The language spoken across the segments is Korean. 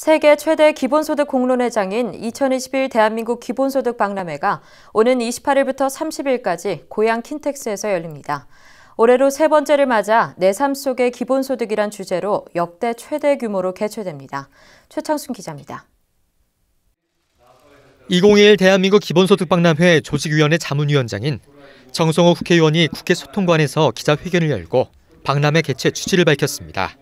세계 최대 기본소득 공론회장인 2021 대한민국 기본소득 박람회가 오는 28일부터 30일까지 고향 킨텍스에서 열립니다. 올해로 세 번째를 맞아 내 삶 속의 기본소득이란 주제로 역대 최대 규모로 개최됩니다. 최창순 기자입니다. 2021 대한민국 기본소득 박람회 조직위원회 자문위원장인 정성호 국회의원이 국회 소통관에서 기자회견을 열고 박람회 개최 취지를 밝혔습니다.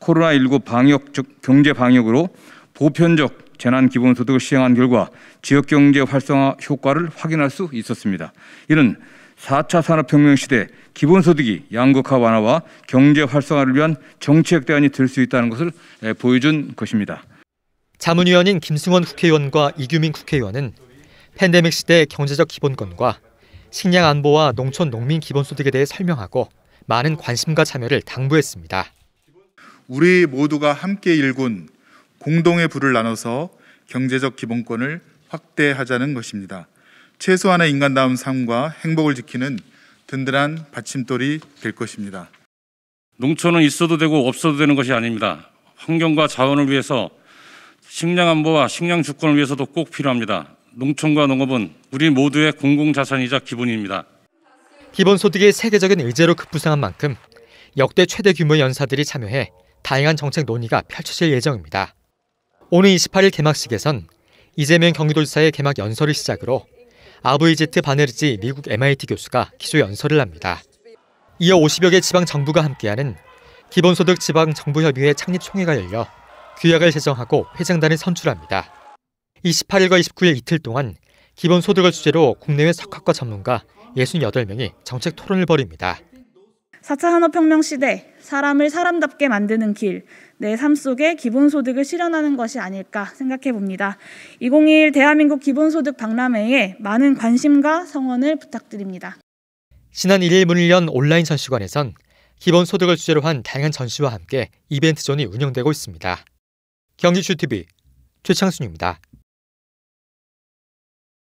코로나19 방역 즉 경제 방역으로 보편적 재난 기본소득을 시행한 결과 지역 경제 활성화 효과를 확인할 수 있었습니다. 이는 4차 산업혁명 시대 기본소득이 양극화 완화와 경제 활성화를 위한 정책 대안이 될 수 있다는 것을 보여준 것입니다. 자문위원인 김승원 국회의원과 이규민 국회의원은 팬데믹 시대 경제적 기본권과 식량 안보와 농촌 농민 기본소득에 대해 설명하고 많은 관심과 참여를 당부했습니다. 우리 모두가 함께 일군 공동의 부를 나눠서 경제적 기본권을 확대하자는 것입니다. 최소한의 인간다운 삶과 행복을 지키는 든든한 받침돌이 될 것입니다. 농촌은 있어도 되고 없어도 되는 것이 아닙니다. 환경과 자원을 위해서 식량 안보와 식량 주권을 위해서도 꼭 필요합니다. 농촌과 농업은 우리 모두의 공공자산이자 기본입니다. 기본소득이 세계적인 의제로 급부상한 만큼 역대 최대 규모 연사들이 참여해 다양한 정책 논의가 펼쳐질 예정입니다. 오는 28일 개막식에선 이재명 경기도지사의 개막 연설을 시작으로 아브이제트 바네르지 미국 MIT 교수가 기조 연설을 합니다. 이어 50여 개 지방 정부가 함께하는 기본소득 지방 정부협의회 창립 총회가 열려 규약을 제정하고 회장단을 선출합니다. 28일과 29일 이틀 동안 기본소득을 주제로 국내외 석학과 전문가 68명이 정책 토론을 벌입니다. 4차 산업혁명 시대, 사람을 사람답게 만드는 길, 내 삶 속에 기본소득을 실현하는 것이 아닐까 생각해 봅니다. 2021 대한민국 기본소득 박람회에 많은 관심과 성원을 부탁드립니다. 지난 1일 문일연 온라인 전시관에선 기본소득을 주제로 한 다양한 전시와 함께 이벤트존이 운영되고 있습니다. 경기슈TV 최창순입니다.